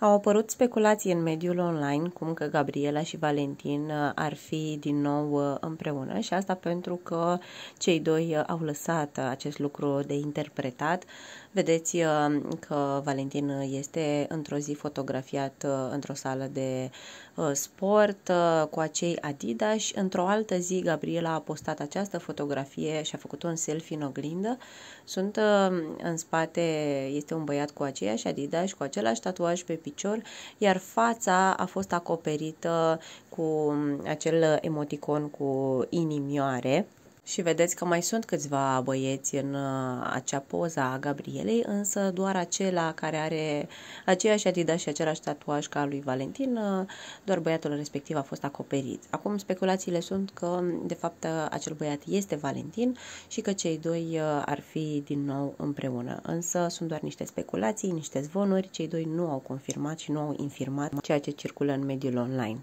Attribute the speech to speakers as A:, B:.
A: Au apărut speculații în mediul online cum că Gabriela și Valentin uh, ar fi din nou uh, împreună și asta pentru că cei doi uh, au lăsat acest lucru de interpretat. Vedeți că Valentin este într-o zi fotografiat într-o sală de sport cu acei Adidas. Într-o altă zi Gabriela a postat această fotografie și a făcut un selfie în oglindă. Sunt în spate, este un băiat cu aceiași Adidas, cu același tatuaj pe picior, iar fața a fost acoperită cu acel emoticon cu inimioare. Și vedeți că mai sunt câțiva băieți în uh, acea poza a Gabrielei, însă doar acela care are aceeași adida și același tatuaj ca lui Valentin, uh, doar băiatul respectiv a fost acoperit. Acum speculațiile sunt că, de fapt, uh, acel băiat este Valentin și că cei doi ar fi din nou împreună. Însă sunt doar niște speculații, niște zvonuri, cei doi nu au confirmat și nu au infirmat ceea ce circulă în mediul online.